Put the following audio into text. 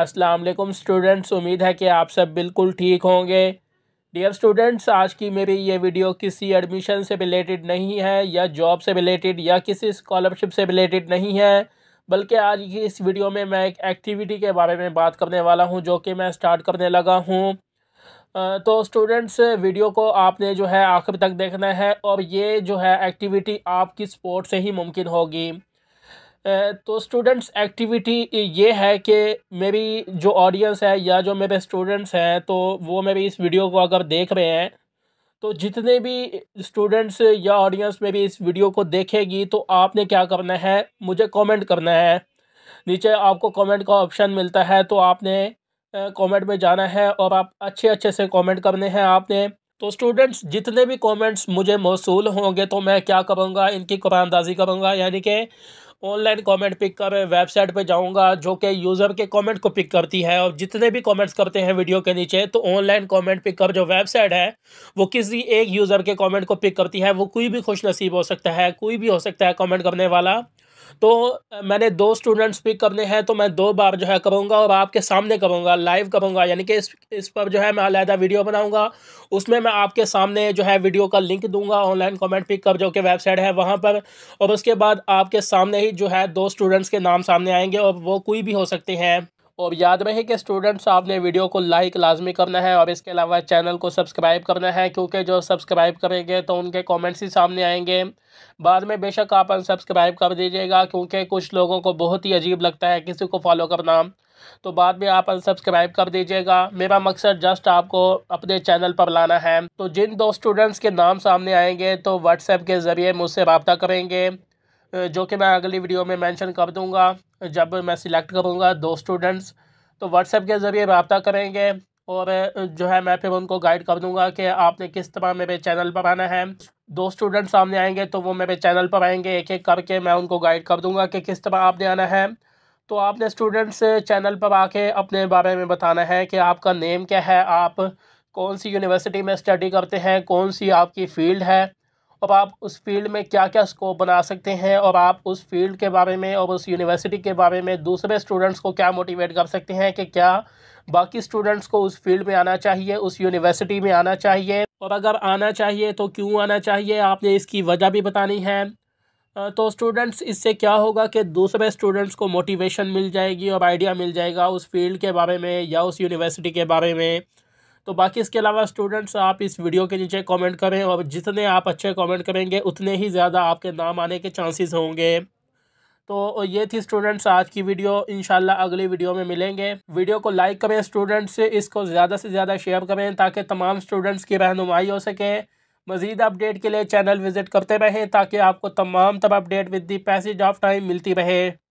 अस्सलाम वालेकुम स्टूडेंट्स उम्मीद है कि आप सब बिल्कुल ठीक होंगे डियर स्टूडेंट्स आज की मेरी ये वीडियो किसी एडमिशन से रिलेटेड नहीं है या जॉब से रिलेटेड या किसी स्कॉलरशिप से रिलेटेड नहीं है बल्कि आज की इस वीडियो में मैं एक एक्टिविटी के बारे में बात करने वाला हूँ जो कि मैं स्टार्ट करने लगा हूँ तो स्टूडेंट्स वीडियो को आपने जो है आखिर तक देखना है और ये जो है एक्टिविटी आपकी स्पोर्ट से ही मुमकिन होगी तो स्टूडेंट्स एक्टिविटी ये है कि मेरी जो ऑडियंस है या जो मेरे स्टूडेंट्स हैं तो वो मेरी इस वीडियो को अगर देख रहे हैं तो जितने भी स्टूडेंट्स या ऑडियंस मेरी इस वीडियो को देखेगी तो आपने क्या करना है मुझे कमेंट करना है नीचे आपको कमेंट का ऑप्शन मिलता है तो आपने कमेंट में जाना है और आप अच्छे अच्छे से कमेंट करने हैं आपने तो स्टूडेंट्स जितने भी कमेंट्स मुझे मौसू होंगे तो मैं क्या करूँगा इनकी कुरानदाजी करूँगा यानी कि ऑनलाइन कमेंट पिक कर वेबसाइट पे जाऊंगा जो कि यूज़र के कमेंट को पिक करती है और जितने भी कमेंट्स करते हैं वीडियो के नीचे तो ऑनलाइन कमेंट पिक कर जो वेबसाइट है वो किसी एक यूज़र के कमेंट को पिक करती है वो कोई भी खुश नसीब हो सकता है कोई भी हो सकता है कमेंट करने वाला तो मैंने दो स्टूडेंट्स पिक करने हैं तो मैं दो बार जो है करूँगा और आपके सामने करूँगा लाइव करूँगा यानी कि इस इस पर जो है मैं अलहदा वीडियो बनाऊँगा उसमें मैं आपके सामने जो है वीडियो का लिंक दूंगा ऑनलाइन कमेंट पिक कर जो कि वेबसाइट है वहाँ पर और उसके बाद आपके सामने ही जो है दो स्टूडेंट्स के नाम सामने आएंगे और वो कोई भी हो सकते हैं और याद रहे कि स्टूडेंट्स आपने वीडियो को लाइक लाजमी करना है और इसके अलावा चैनल को सब्सक्राइब करना है क्योंकि जो सब्सक्राइब करेंगे तो उनके कमेंट्स ही सामने आएंगे बाद में बेशक आप अनसब्सक्राइब कर दीजिएगा क्योंकि कुछ लोगों को बहुत ही अजीब लगता है किसी को फॉलो करना तो बाद में आप अनसब्सक्राइब कर दीजिएगा मेरा मकसद जस्ट आपको अपने चैनल पर लाना है तो जिन दो स्टूडेंट्स के नाम सामने आएंगे तो व्हाट्सएप के ज़रिए मुझसे रबता करेंगे जो कि मैं अगली वीडियो में मेंशन कर दूंगा जब मैं सिलेक्ट करूंगा दो स्टूडेंट्स तो व्हाट्सएप के ज़रिए रबता करेंगे और जो है मैं फिर उनको गाइड कर दूंगा कि आपने किस तरह मेरे चैनल पर आना है दो स्टूडेंट सामने आएंगे तो वो मेरे चैनल पर आएंगे एक एक करके मैं उनको गाइड कर दूंगा कि किस तरह आपने आना है तो आपने स्टूडेंट्स चैनल पर आके अपने बारे में बताना है कि आपका नेम क्या है आप कौन सी यूनिवर्सिटी में स्टडी करते हैं कौन सी आपकी फ़ील्ड है और आप उस फील्ड में क्या क्या स्कोप बना सकते हैं और आप उस फील्ड के बारे में और उस यूनिवर्सिटी के बारे में दूसरे स्टूडेंट्स को क्या मोटिवेट कर सकते हैं कि क्या बाकी स्टूडेंट्स को उस फील्ड में आना चाहिए उस यूनिवर्सिटी में आना चाहिए और अगर आना चाहिए तो क्यों आना चाहिए आपने इसकी वजह भी बतानी है तो स्टूडेंट्स इससे क्या होगा कि दूसरे स्टूडेंट्स को मोटिवेशन मिल जाएगी और आइडिया मिल जाएगा उस फील्ड के बारे में या उस यूनिवर्सिटी के बारे में तो बाकी इसके अलावा स्टूडेंट्स आप इस वीडियो के नीचे कमेंट करें और जितने आप अच्छे कमेंट करेंगे उतने ही ज़्यादा आपके नाम आने के चांसेस होंगे तो ये थी स्टूडेंट्स आज की वीडियो इन अगली वीडियो में मिलेंगे वीडियो को लाइक करें स्टूडेंट्स इसको ज़्यादा से ज़्यादा शेयर करें ताकि तमाम स्टूडेंट्स की रहनुमाई हो सके मज़ीद अपडेट के लिए चैनल विज़िट करते रहें ताकि आपको तमाम तब update with the passage of time मिलती रहे